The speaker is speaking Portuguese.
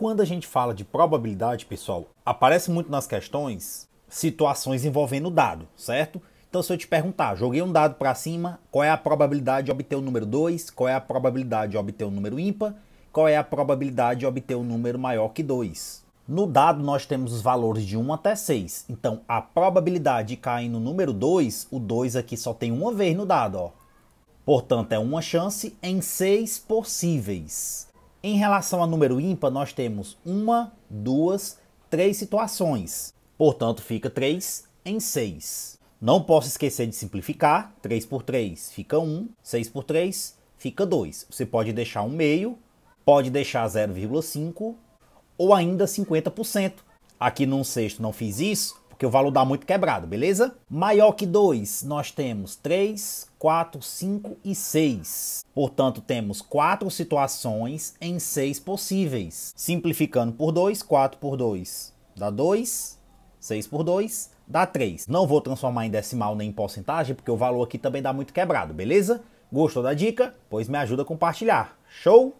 quando a gente fala de probabilidade, pessoal, aparece muito nas questões situações envolvendo dado, certo? Então, se eu te perguntar, joguei um dado para cima, qual é a probabilidade de obter o número 2? Qual é a probabilidade de obter o número ímpar? Qual é a probabilidade de obter um número maior que 2? No dado, nós temos os valores de 1 até 6. Então, a probabilidade de cair no número 2, o 2 aqui só tem uma vez no dado. Ó. Portanto, é uma chance em 6 possíveis. Em relação a número ímpar, nós temos uma, duas, três situações. Portanto, fica 3 em 6. Não posso esquecer de simplificar. 3 por 3 fica 1. 6 por 3 fica 2. Você pode deixar um meio, pode deixar 0,5 ou ainda 50%. Aqui num sexto não fiz isso, porque o valor dá muito quebrado, beleza? Maior que 2, nós temos 3, 4, 5 e 6. Portanto, temos 4 situações em 6 possíveis. Simplificando por 2, 4 por 2 dá 2, 6 por 2 dá 3. Não vou transformar em decimal nem em porcentagem, porque o valor aqui também dá muito quebrado, beleza? Gostou da dica? Pois me ajuda a compartilhar. Show?